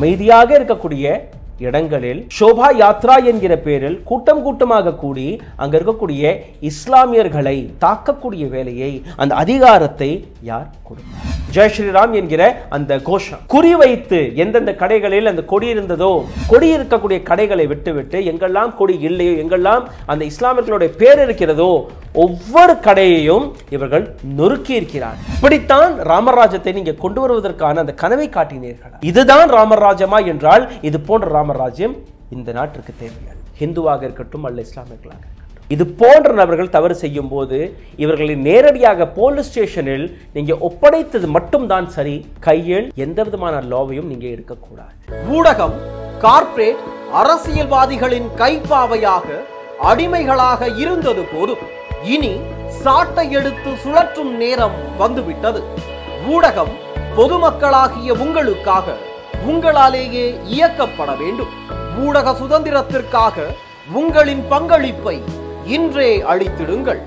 அமைதியாக இருக்கக்கூடிய இடங்களில் சோபா யாத்ரா என்கிற பேரில் கூட்டம் கூட்டமாக கூடி அங்க இருக்கக்கூடிய இஸ்லாமியர்களை தாக்கக்கூடிய வேலையை அந்த அதிகாரத்தை யார் கொடுக்கும் ஜெய் ஸ்ரீராம் என்கிற அந்த கோஷம் குறிவைத்து எந்தெந்த கடைகளில் அந்த கொடி இருந்ததோ கொடி இருக்கக்கூடிய கடைகளை விட்டுவிட்டு எங்கெல்லாம் கொடி இல்லையோ எங்கெல்லாம் அந்த இஸ்லாமியர்களுடைய பேர் இருக்கிறதோ ஒவ்வொரு கடையையும் இவர்கள் நொறுக்கி இருக்கிறார் இப்படித்தான் ராமராஜத்தை நீங்க கொண்டு வருவதற்கான அந்த கனவை காட்டினீர்கள் இதுதான் ராமராஜமா என்றால் இது போன்ற ராம சாமராஜ்யம் இந்த நாட்டிற்கு தேவையாது ஹிந்துவாக இருக்கட்டும் அல்ல இஸ்லாமியர்களாக இருக்கட்டும் இது போன்ற நபர்கள் தவறு செய்யும் போது இவர்களை நேரடியாக போலீஸ் ஸ்டேஷனில் நீங்க ஒப்படைத்தது மட்டும்தான் சரி கையில் எந்த விதமான லோவையும் நீங்க எடுக்கக்கூடாது ஊடகம் கார்ப்பரேட் அரசியல்வாதிகளின் கைப்பாவையாக அடிமைகளாக இருந்தது போதும் இனி சாட்டை எடுத்து சுழற்றும் நேரம் வந்துவிட்டது ஊடகம் பொதுமக்களாகிய உங்களுக்காக உங்களாலேயே இயக்கப்பட வேண்டும் ஊடக சுதந்திரத்திற்காக உங்களின் பங்களிப்பை இன்றே அளித்திடுங்கள்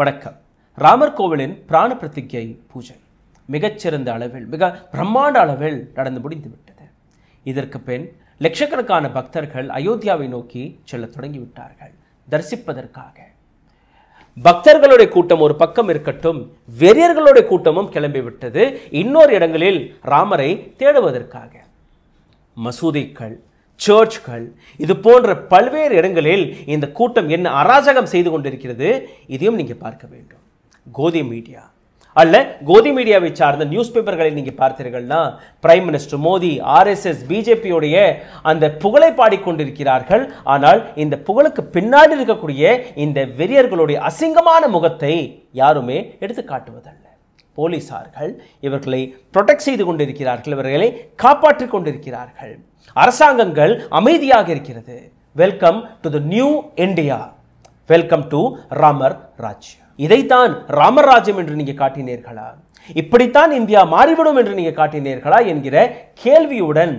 வணக்கம் ராமர் கோவிலின் பிராண பிரத்திகை பூஜை மிகச்சிறந்த அளவில் மிக பிரம்மாண்ட அளவில் நடந்து முடிந்துவிட்டது இதற்கு பின் லட்சக்கணக்கான பக்தர்கள் அயோத்தியாவை நோக்கி செல்ல தொடங்கிவிட்டார்கள் தரிசிப்பதற்காக பக்தர்களுடைய கூட்டம் ஒரு பக்கம் இருக்கட்டும் வெறியர்களுடைய கூட்டமும் கிளம்பிவிட்டது இன்னொரு இடங்களில் ராமரை தேடுவதற்காக மசூதிகள் சர்ச்கள் இது போன்ற பல்வேறு இடங்களில் இந்த கூட்டம் என்ன அராஜகம் செய்து கொண்டிருக்கிறது இதையும் நீங்கள் பார்க்க வேண்டும் கோதி மீடியா அல்ல கோதி மீடியாவை சார்ந்த நியூஸ் பேப்பர்களை நீங்கள் பார்த்தீர்கள்னா பிரைம் மினிஸ்டர் மோடி ஆர்எஸ்எஸ் பிஜேபியுடைய அந்த புகழை பாடிக்கொண்டிருக்கிறார்கள் ஆனால் இந்த புகழுக்கு பின்னாடி இருக்கக்கூடிய இந்த வெறியர்களுடைய அசிங்கமான முகத்தை யாருமே எடுத்து காட்டுவதல்ல போலீசார்கள் இவர்களை ப்ரொடெக்ட் செய்து கொண்டிருக்கிறார்கள் இவர்களை காப்பாற்றிக் கொண்டிருக்கிறார்கள் அரசாங்கங்கள் அமைதியாக இருக்கிறது welcome to the new India welcome to Ramar Rajya இதைத்தான் ராமராஜ்யம் என்று நீங்கள் காட்டினீர்களா இப்படித்தான் இந்தியா மாறிவிடும் என்று நீங்கள் காட்டினீர்களா என்கிற கேள்வியுடன்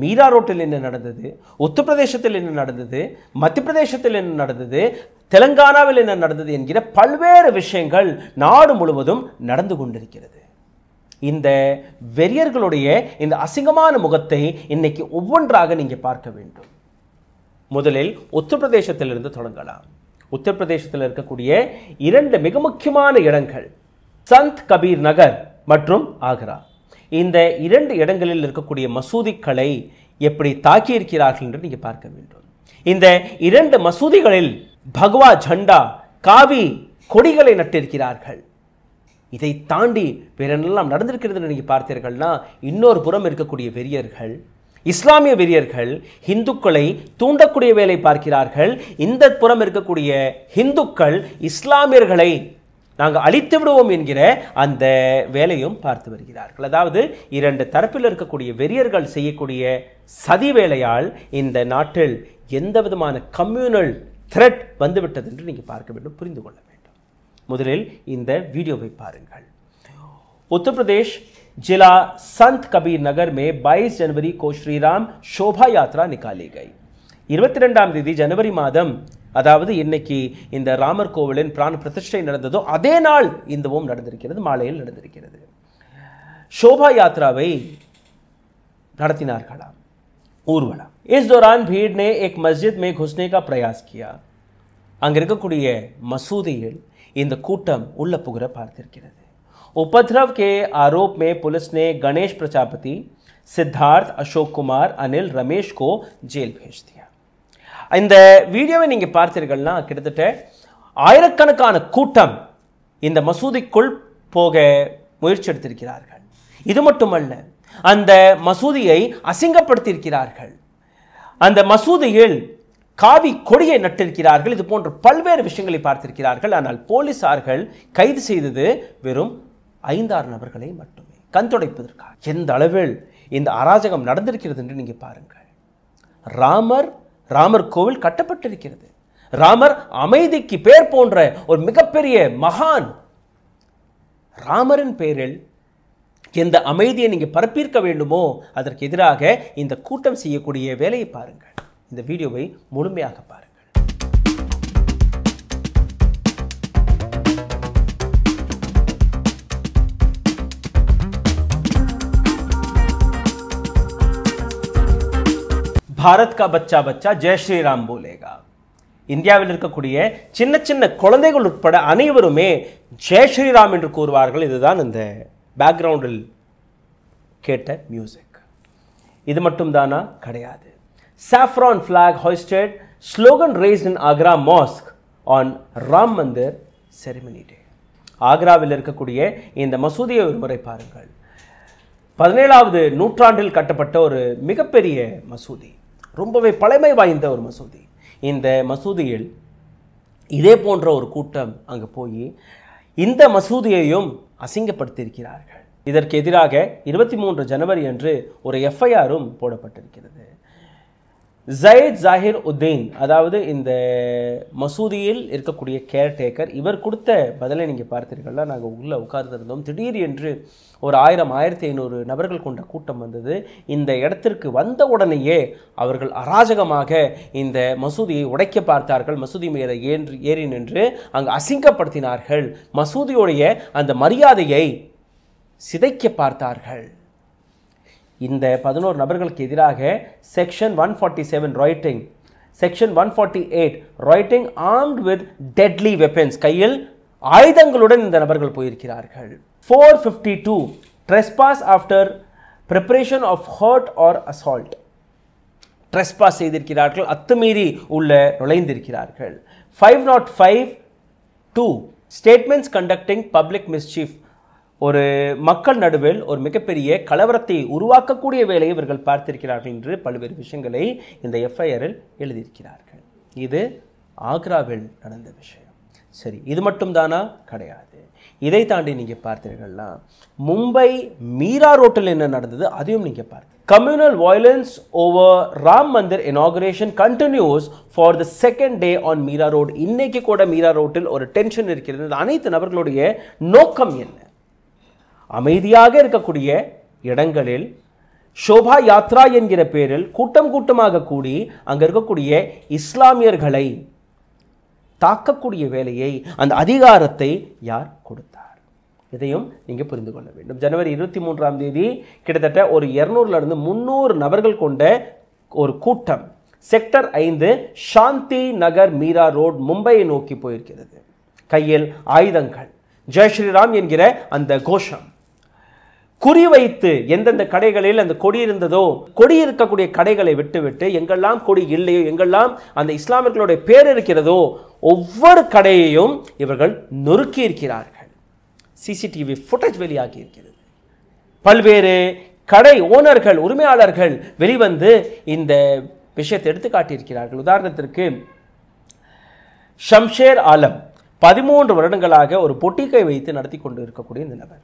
மீரா ரோட்டில் என்ன நடந்தது உத்தரப்பிரதேசத்தில் என்ன நடந்தது மத்திய பிரதேசத்தில் என்ன நடந்தது தெலங்கானாவில் என்ன நடந்தது என்கிற பல்வேறு விஷயங்கள் நாடு முழுவதும் நடந்து கொண்டிருக்கிறது இந்த வெறியர்களுடைய இந்த அசிங்கமான முகத்தை இன்னைக்கு ஒவ்வொன்றாக நீங்கள் பார்க்க வேண்டும் முதலில் உத்தரப்பிரதேசத்திலிருந்து தொடங்கலாம் உத்தரப்பிரதேசத்தில் இருக்கக்கூடிய இரண்டு மிக முக்கியமான இடங்கள் சந்த் கபீர் நகர் மற்றும் ஆக்ரா இந்த இரண்டு இடங்களில் இருக்கக்கூடிய மசூதிகளை எப்படி தாக்கியிருக்கிறார்கள் என்று நீங்கள் பார்க்க வேண்டும் இந்த இரண்டு மசூதிகளில் பகவா ஜண்டா காவி கொடிகளை நட்டிருக்கிறார்கள் இதை தாண்டி வேறென்னெல்லாம் நடந்திருக்கிறது நீங்கள் பார்த்தீர்கள்னா இன்னொரு புறம் இருக்கக்கூடிய வெறியர்கள் இஸ்லாமிய வெறியர்கள் இந்துக்களை தூண்டக்கூடிய வேலை பார்க்கிறார்கள் இந்த புறம் இருக்கக்கூடிய இந்துக்கள் இஸ்லாமியர்களை நாங்கள் அழித்து விடுவோம் என்கிற அந்த வேலையும் பார்த்து வருகிறார்கள் அதாவது இரண்டு தரப்பில் இருக்கக்கூடிய வெறியர்கள் செய்யக்கூடிய சதி வேலையால் இந்த நாட்டில் எந்த விதமான கம்யூனல் த்ரெட் வந்துவிட்டது என்று நீங்கள் பார்க்க வேண்டும் புரிந்து கொள்ள வேண்டும் முதலில் இந்த வீடியோவை பாருங்கள் உத்தரப்பிரதேஷ் जिला संत कबीर नगर में 22 ஜனவரி கோ ஸ்ரீராம் शोभा யாத்ரா निकाली गई இருபத்தி ரெண்டாம் தேதி ஜனவரி மாதம் அதாவது இன்னைக்கு இந்த ராமர் கோவிலின் பிராண பிரதிஷ்டை நடந்ததோ அதே நாள் இந்தவும் நடந்திருக்கிறது மாலையில் நடந்திருக்கிறது சோபா யாத்திராவை நடத்தினார்களாம் ஊர்வலம் இஸ் தோரான் भीड़ ने एक मस्जिद में घुसने का प्रयास किया அங்க இருக்கக்கூடிய மசூதியில் இந்த கூட்டம் உள்ள புகர பார்த்திருக்கிறது उपद्रव के आरोप में पुलिस ने गणेश प्रजापति सिद्धार्थ अशोक குமார் அனில் ரமேஷ் கோ ஜெயில் भेज இந்த வீடியோவை நீங்கள் பார்த்தீர்கள்னா கிட்டத்தட்ட ஆயிரக்கணக்கான கூட்டம் இந்த மசூதிக்குள் போக முயற்சி எடுத்திருக்கிறார்கள் இது மட்டுமல்ல அந்த மசூதியை அசிங்கப்படுத்தியிருக்கிறார்கள் அந்த மசூதியில் காவி கொடியை நட்டிருக்கிறார்கள் இது போன்ற பல்வேறு விஷயங்களை பார்த்திருக்கிறார்கள் ஆனால் போலீசார்கள் கைது செய்தது வெறும் ஐந்தாறு நபர்களை மட்டுமே கண் துடைப்பதற்காக எந்த அளவில் இந்த அராஜகம் நடந்திருக்கிறது என்று நீங்கள் பாருங்கள் ராமர் ராமர் கோவில் கட்டப்பட்டிருக்கிறது ராமர் அமைதிக்கு பேர் போன்ற ஒரு மிகப்பெரிய மகான் ராமரின் பேரில் எந்த அமைதியை நீங்கள் பரப்பியிருக்க வேண்டுமோ அதற்கு எதிராக இந்த கூட்டம் செய்யக்கூடிய வேலையை பாருங்கள் இந்த வீடியோவை முழுமையாக பாருங்கள் பாரத் கா பச்சா பச்சா ஜெய் ஸ்ரீராம் போலேகா இந்தியாவில் இருக்கக்கூடிய சின்ன சின்ன குழந்தைகள் உட்பட அனைவருமே ஜெய் ஸ்ரீராம் என்று கூறுவார்கள் இதுதான் இந்த பேக்ரவுண்டில் கேட்ட மியூசிக் இது மட்டும் தானா கிடையாது saffron flag hoisted slogan raised in Agra mosque on Ram Mandir ceremony day ஆக்ராவில் இருக்கக்கூடிய இந்த மசூதியை ஒரு முறை பாருங்கள் பதினேழாவது நூற்றாண்டில் கட்டப்பட்ட ஒரு மிகப்பெரிய மசூதி ரொம்பவே பழமை வாய்ந்த ஒரு மசூதி இந்த மசூதியில் இதே போன்ற ஒரு கூட்டம் அங்கே போய் இந்த மசூதியையும் அசிங்கப்படுத்தியிருக்கிறார்கள் இதற்கு எதிராக இருபத்தி மூன்று ஜனவரி அன்று ஒரு எஃப்ஐஆரும் போடப்பட்டிருக்கிறது ஜயத் ஜாகிர் உத்தேன் அதாவது இந்த மசூதியில் இருக்கக்கூடிய கேர்டேக்கர் இவர் கொடுத்த பதிலை நீங்கள் பார்த்தீர்கள்னா நாங்கள் உள்ளே உட்கார்ந்துருந்தோம் திடீர் என்று ஒரு ஆயிரம் ஆயிரத்தி ஐநூறு நபர்கள் கொண்ட கூட்டம் வந்தது இந்த இடத்திற்கு வந்த உடனேயே அவர்கள் அராஜகமாக இந்த மசூதியை உடைக்க பார்த்தார்கள் மசூதி மேலே ஏன்று ஏறி நின்று அங்கு அசிங்கப்படுத்தினார்கள் மசூதியுடைய அந்த மரியாதையை சிதைக்க பார்த்தார்கள் இந்த பதினோரு நபர்களுக்கு எதிராக section one forty seven rioting section one forty eight rioting armed with deadly weapons கையில் ஆயுதங்களுடன் இந்த நபர்கள் போயிருக்கிறார்கள் four fifty two trespass after preparation of hurt or assault trespass செய்திருக்கிறார்கள் அத்துமீறி உள்ள நுழைந்திருக்கிறார்கள் five nought five two statements conducting public mischief ஒரு மக்கள் நடுவில் ஒரு மிகப்பெரிய கலவரத்தை உருவாக்கக்கூடிய வேலையை இவர்கள் பார்த்திருக்கிறார்கள் என்று பல்வேறு விஷயங்களை இந்த எஃப்ஐஆரில் எழுதியிருக்கிறார்கள் இது ஆக்ராவில் நடந்த விஷயம் சரி இது மட்டும்தானா கிடையாது இதை தாண்டி நீங்கள் பார்த்தீர்கள்னா மும்பை மீரா ரோட்டில் என்ன நடந்தது அதையும் நீங்கள் பார்த்து communal violence over Ram Mandir inauguration continues for the second day on Meera road இன்னைக்கு கூட மீரா ரோட்டில் ஒரு டென்ஷன் இருக்கிறது அனைத்து நபர்களுடைய நோக்கம் என்ன அமைதியாக இருக்கக்கூடிய இடங்களில் சோபா யாத்ரா என்கிற பேரில் கூட்டம் கூட்டமாக கூடி அங்கே இருக்கக்கூடிய இஸ்லாமியர்களை தாக்கக்கூடிய வேலையை அந்த அதிகாரத்தை யார் கொடுத்தார் இதையும் நீங்கள் புரிந்து கொள்ள வேண்டும் ஜனவரி இருபத்தி மூன்றாம் தேதி கிட்டத்தட்ட ஒரு இரநூறுலேருந்து முந்நூறு நபர்கள் கொண்ட ஒரு கூட்டம் செக்டர் ஐந்து சாந்தி நகர் மீரா ரோட் மும்பையை நோக்கி போயிருக்கிறது கையில் ஆயுதங்கள் ஜெய் ஸ்ரீராம் என்கிற அந்த கோஷம் குறிவைத்து எந்தெந்த கடைகளில் அந்த கொடி இருந்ததோ கொடி இருக்கக்கூடிய கடைகளை விட்டுவிட்டு எங்கெல்லாம் கொடி இல்லையோ எங்கெல்லாம் அந்த இஸ்லாமியர்களுடைய பேர் இருக்கிறதோ ஒவ்வொரு கடையையும் இவர்கள் நொறுக்கி இருக்கிறார்கள் சிசிடிவி ஃபுட்டேஜ் வெளியாகி இருக்கிறது பல்வேறு கடை ஓனர்கள் உரிமையாளர்கள் வெளிவந்து இந்த விஷயத்தை எடுத்து காட்டியிருக்கிறார்கள் உதாரணத்திற்கு ஷம்ஷேர் ஆலம் பதிமூன்று வருடங்களாக ஒரு பொட்டிக்கை வைத்து நடத்தி கொண்டு இருக்கக்கூடிய இந்த நபர்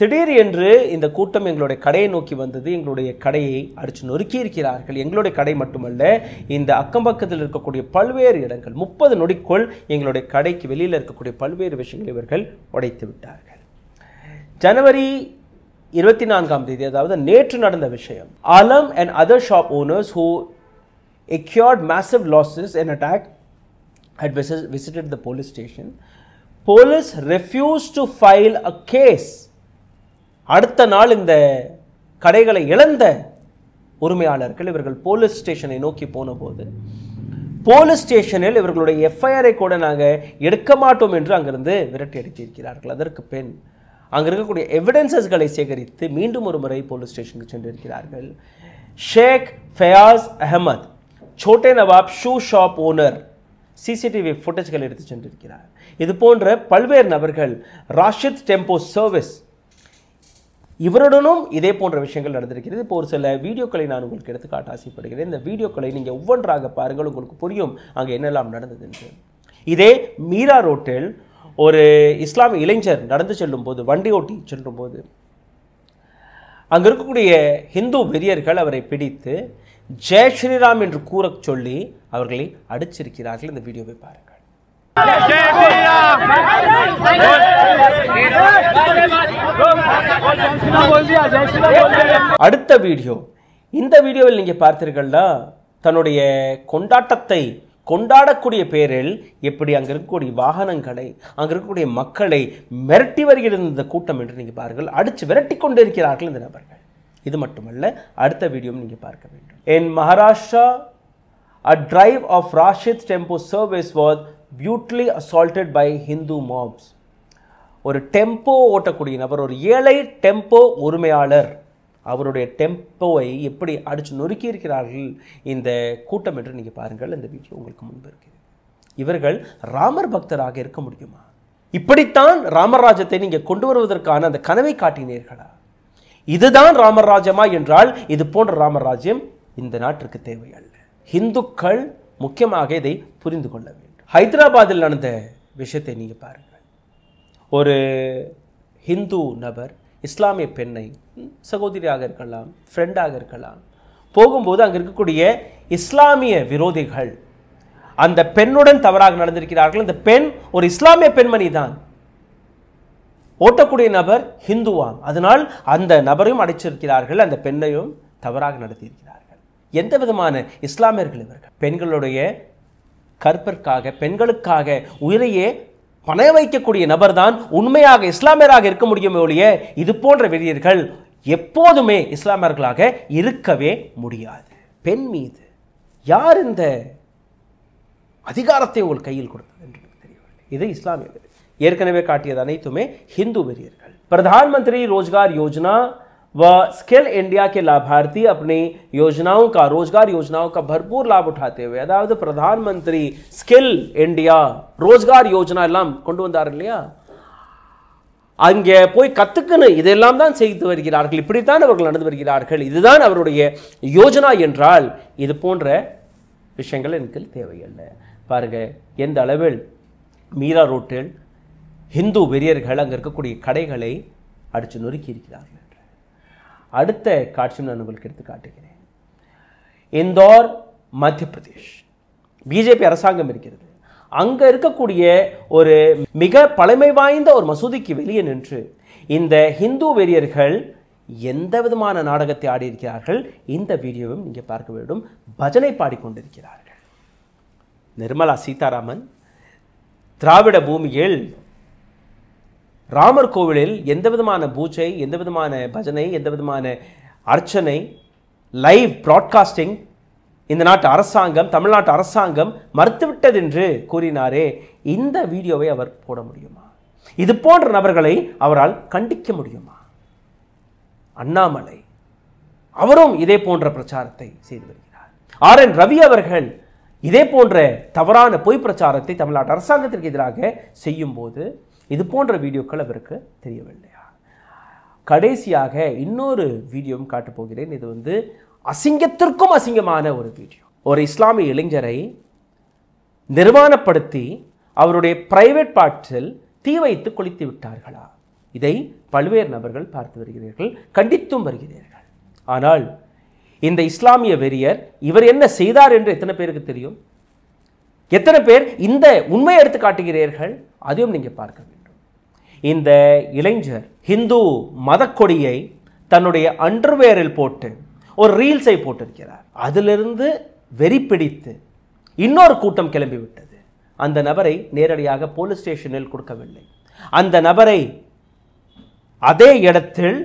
திடீர் என்று இந்த கூட்டம் எங்களுடைய கடையை நோக்கி வந்தது எங்களுடைய கடையை அடித்து நொறுக்கி இருக்கிறார்கள் எங்களுடைய கடை மட்டுமல்ல இந்த அக்கம் பக்கத்தில் இருக்கக்கூடிய பல்வேறு இடங்கள் முப்பது நொடிக்குள் எங்களுடைய கடைக்கு வெளியில் இருக்கக்கூடிய பல்வேறு விஷயங்களை இவர்கள் உடைத்து விட்டார்கள் ஜனவரி இருபத்தி நான்காம் தேதி அதாவது நேற்று நடந்த விஷயம் Alam and other shop owners who accrued massive losses and attack had visited the police station police refuse to file a case அடுத்த நாள் இந்த கடைகளை இழந்த உரிமையாளர்கள் இவர்கள் போலீஸ் ஸ்டேஷனை நோக்கி போனபோது போலீஸ் ஸ்டேஷனில் இவர்களுடைய எஃப்ஐஆரை கூட நாங்கள் எடுக்க மாட்டோம் என்று அங்கிருந்து விரட்டி அடித்திருக்கிறார்கள் அதற்கு பின் அங்கே இருக்கக்கூடிய எவிடென்சஸ்களை சேகரித்து மீண்டும் ஒரு முறை போலீஸ் ஸ்டேஷனுக்கு சென்றிருக்கிறார்கள் Sheikh Fayaz Ahmed Chhote Nawab shoe shop owner CCTV ஃபுட்டேஜ்கள் எடுத்து சென்றிருக்கிறார் இது போன்ற பல்வேறு நபர்கள் ராஷித் டெம்போ சர்வீஸ் இவருடனும் இதே போன்ற விஷயங்கள் நடந்திருக்கிறது இப்போ ஒரு சில வீடியோக்களை நான் உங்களுக்கு எடுத்துக்காட்ட ஆசைப்படுகிறேன் இந்த வீடியோக்களை நீங்கள் ஒவ்வொன்றாக பாருங்கள் உங்களுக்கு புரியும் அங்கே என்னெல்லாம் நடந்தது என்று இதே மீரா ரோட்டில் ஒரு இஸ்லாமிய இளைஞர் நடந்து செல்லும் போது வண்டி ஓட்டி செல்லும் போது அங்கே இருக்கக்கூடிய ஹிந்து வெறியர்கள் அவரை பிடித்து ஜெய் ஸ்ரீராம் என்று கூற சொல்லி அவர்களை அடிச்சிருக்கிறார்கள் இந்த வீடியோவை பாருங்கள் அடுத்த வீடியோ இந்த வீடியோவில் நீங்க பார்த்தீர்கள்னா தன்னுடைய கொண்டாட்டத்தை கொண்டாடக்கூடிய பேரில் எப்படி அங்க இருக்கக்கூடிய வாகனங்களை அங்க இருக்கக்கூடிய மக்களை மிரட்டி வருகிறது இந்த கூட்டம் என்று நீங்க பாருங்கள் அடிச்சு விரட்டி கொண்டிருக்கிறார்கள் இந்த நபர்கள் இது மட்டுமல்ல அடுத்த வீடியோவும் நீங்க பார்க்க வேண்டும் என் Maharashtra a driver of Rashid tempo service was brutally assaulted by Hindu mobs ஒரு டெம்போ ஓட்டக்கூடிய நபர் ஒரு ஏழை டெம்போ உரிமையாளர் அவருடைய டெம்போவை எப்படி அடித்து நொறுக்கி இருக்கிறார்கள் இந்த கூட்டம் என்று நீங்கள் பாருங்கள் இந்த வீடியோ உங்களுக்கு முன்பு இருக்கு இவர்கள் ராமர் பக்தராக இருக்க முடியுமா இப்படித்தான் ராமராஜ்யத்தை நீங்கள் கொண்டு வருவதற்கான அந்த கனவை காட்டினீர்களா இதுதான் ராமராஜ்யமா என்றால் இது போன்ற ராமராஜ்யம் இந்த நாட்டிற்கு தேவையல்ல இந்துக்கள் முக்கியமாக இதை புரிந்து கொள்ள வேண்டும் ஹைதராபாத்தில் நடந்த விஷயத்தை நீங்கள் பாருங்கள் ஒரு ஹிந்து நபர் இஸ்லாமிய பெண்ணை சகோதரியாக இருக்கலாம் ஃப்ரெண்டாக இருக்கலாம் போகும்போது அங்கே இருக்கக்கூடிய இஸ்லாமிய விரோதிகள் அந்த பெண்ணுடன் தவறாக நடந்திருக்கிறார்கள் அந்த பெண் ஒரு இஸ்லாமிய பெண்மணி தான் ஓட்டக்கூடிய நபர் ஹிந்துவாம் அதனால் அந்த நபரையும் அடைச்சிருக்கிறார்கள் அந்த பெண்ணையும் தவறாக நடத்தியிருக்கிறார்கள் எந்த விதமான இஸ்லாமியர்கள் இவர்கள் பெண்களுடைய கற்பிற்காக பெண்களுக்காக உயிரையே பணைய வைக்கக்கூடிய நபர் தான் உண்மையாக இஸ்லாமியராக இருக்க முடியுமே ஒழிய இது போன்ற வெறியர்கள் எப்போதுமே இஸ்லாமியர்களாக இருக்கவே முடியாது பெண் மீது யார் இந்த அதிகாரத்தை உங்கள் கையில் கொடுத்தது என்று தெரியவில்லை இது இஸ்லாமிய ஏற்கனவே காட்டியது அனைத்துமே ஹிந்து வெறியர்கள் பிரதான் மந்திரி ரோஜ்கார் யோஜனா व स्किल इंडिया के लाभार्थी अपनी योजनाओं का रोजगार योजनाओं का भरपूर लाभ உட்காத்தே அதாவது பிரதானமந்திரி ஸ்கில் இந்தியா ரோஜ்கார் யோஜனா எல்லாம் கொண்டு வந்தார் இல்லையா அங்கே போய் கற்றுக்கணும் இதெல்லாம் தான் செய்து வருகிறார்கள் இப்படித்தான் அவர்கள் நடந்து வருகிறார்கள் இதுதான் அவருடைய யோஜனா என்றால் இது போன்ற விஷயங்கள் எனக்கு தேவையில்லை பாருங்கள் எந்த அளவில் மீரா ரோட்டில் ஹிந்து வெறியர்கள் அங்கே இருக்கக்கூடிய கடைகளை அடித்து நொறுக்கி இருக்கிறார்கள் அடுத்த காட்சியும் நான் உங்களுக்கு எடுத்து காட்டுகிறேன் இந்தோர் மத்திய பிரதேஷ் பிஜேபி அரசாங்கம் இருக்கிறது அங்கே இருக்கக்கூடிய ஒரு மிக பழமை வாய்ந்த ஒரு மசூதிக்கு வெளியே நின்று இந்த ஹிந்து வெறியர்கள் எந்த விதமான நாடகத்தை ஆடியிருக்கிறார்கள் இந்த வீடியோவும் நீங்கள் பார்க்க வேண்டும் பஜனை பாடிக்கொண்டிருக்கிறார்கள் நிர்மலா சீதாராமன் திராவிட பூமியில் ராமர் கோவிலில் எந்த விதமான பூஜை எந்த விதமான பஜனை எந்த விதமான அர்ச்சனை லைவ் ப்ராட்காஸ்டிங் இந்த நாட்டு அரசாங்கம் தமிழ்நாட்டு அரசாங்கம் மறுத்துவிட்டது என்று கூறினாரே இந்த வீடியோவை அவர் போட முடியுமா இது போன்ற நபர்களை அவரால் கண்டிக்க முடியுமா அண்ணாமலை அவரும் இதே போன்ற பிரச்சாரத்தை செய்து வருகிறார் ஆர் என் ரவி அவர்கள் இதே போன்ற தவறான பொய் பிரச்சாரத்தை தமிழ்நாட்டு அரசாங்கத்திற்கு எதிராக செய்யும் போது இது போன்ற வீடியோக்கள் அவருக்கு தெரியவில்லையா கடைசியாக இன்னொரு வீடியோவும் காட்டப்போகிறேன் போகிறேன் இது வந்து அசிங்கத்திற்கும் அசிங்கமான ஒரு வீடியோ ஒரு இஸ்லாமிய இளைஞரை நிர்வாணப்படுத்தி அவருடைய பிரைவேட் பார்ட்ஸில் தீ வைத்து கொளித்து விட்டார்களா இதை பல்வேறு நபர்கள் பார்த்து வருகிறீர்கள் கண்டித்தும் வருகிறீர்கள் ஆனால் இந்த இஸ்லாமிய வெறியர் இவர் என்ன செய்தார் என்று எத்தனை பேருக்கு தெரியும் எத்தனை பேர் இந்த உண்மையை எடுத்து காட்டுகிறீர்கள் அதையும் நீங்கள் பார்க்க வேண்டும் இந்த இளைஞர் ஹிந்து மதக்கொடியை தன்னுடைய அண்டர்வேரில் போட்டு ஒரு ரீல்ஸை போட்டிருக்கிறார் அதிலிருந்து வெறி பிடித்து இன்னொரு கூட்டம் கிளம்பிவிட்டது அந்த நபரை நேரடியாக போலீஸ் ஸ்டேஷனில் கொடுக்கவில்லை அந்த நபரை அதே இடத்தில்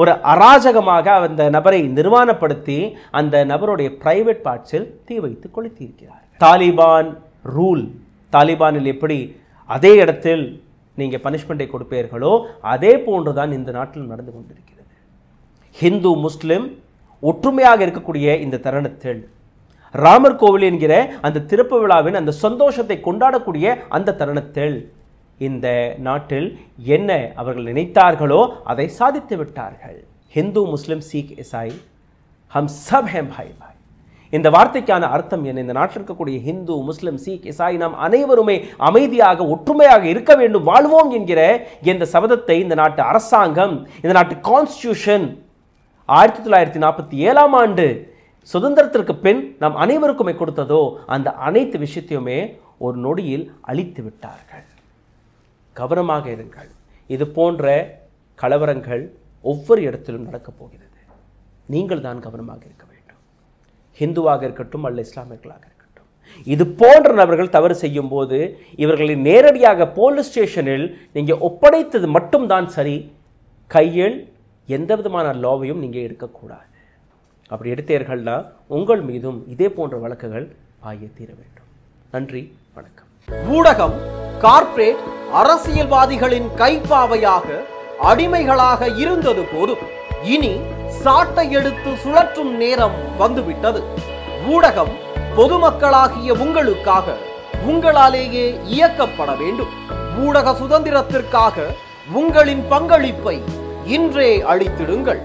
ஒரு அராஜகமாக அந்த நபரை நிர்வாணப்படுத்தி அந்த நபருடைய பிரைவேட் பார்ட்ஸில் தீ வைத்து கொளுத்தியிருக்கிறார் தாலிபான் ரூல் தாலிபானில் எப்படி அதே இடத்தில் நீங்கள் பனிஷ்மெண்ட்டை கொடுப்பீர்களோ அதே போன்று தான் இந்த நாட்டில் நடந்து கொண்டிருக்கிறது ஹிந்து முஸ்லிம் ஒற்றுமையாக இருக்கக்கூடிய இந்த தருணத்தில் ராமர் கோவில் என்கிற அந்த திருப்பு விழாவின் அந்த சந்தோஷத்தை கொண்டாடக்கூடிய அந்த தருணத்தில் இந்த நாட்டில் என்ன அவர்கள் நினைத்தார்களோ அதை சாதித்து விட்டார்கள் ஹிந்து முஸ்லிம் சீக் இசாய் ஹம் சப் ஹேம் பாய் பாய் இந்த வார்த்தைக்கான அர்த்தம் என்ன இந்த நாட்டில் இருக்கக்கூடிய ஹிந்து முஸ்லிம் சீக் இசாய் நாம் அனைவருமே அமைதியாக ஒற்றுமையாக இருக்க வேண்டும் வாழ்வோம் என்கிற இந்த சபதத்தை இந்த நாட்டு அரசாங்கம் இந்த நாட்டு கான்ஸ்டியூஷன் ஆயிரத்தி தொள்ளாயிரத்தி நாற்பத்தி ஏழாம் ஆண்டு சுதந்திரத்திற்கு பின் நாம் அனைவருக்குமே கொடுத்ததோ அந்த அனைத்து விஷயத்தையுமே ஒரு நொடியில் அழித்து விட்டார்கள் கவனமாக இருங்கள் இது போன்ற கலவரங்கள் ஒவ்வொரு இடத்திலும் நடக்கப் போகிறது நீங்கள் தான் கவனமாக இருக்க வேண்டும் ஹிந்துவாக இருக்கட்டும் அல்ல இஸ்லாமியர்களாக இருக்கட்டும் இது போன்ற நபர்கள் தவறு செய்யும் போது இவர்களை நேரடியாக போலீஸ் ஸ்டேஷனில் நீங்கள் ஒப்படைத்தது மட்டும்தான் சரி கையில் எந்த விதமான லாவையும் நீங்கள் எடுக்கக்கூடாது அப்படி எடுத்தீர்கள்னா உங்கள் மீதும் இதே போன்ற வழக்குகள் பாய தீர வேண்டும் நன்றி வணக்கம் ஊடகம் கார்ப்பரேட் அரசியல்வாதிகளின் கைப்பாவையாக அடிமைகளாக இருந்தது போதும் இனி சாட்டை எடுத்து சுழற்றும் நேரம் வந்துவிட்டது ஊடகம் பொதுமக்களாகிய உங்களுக்காக உங்களாலேயே இயக்கப்பட வேண்டும் ஊடக சுதந்திரத்திற்காக உங்களின் பங்களிப்பை இன்றே அளித்திடுங்கள்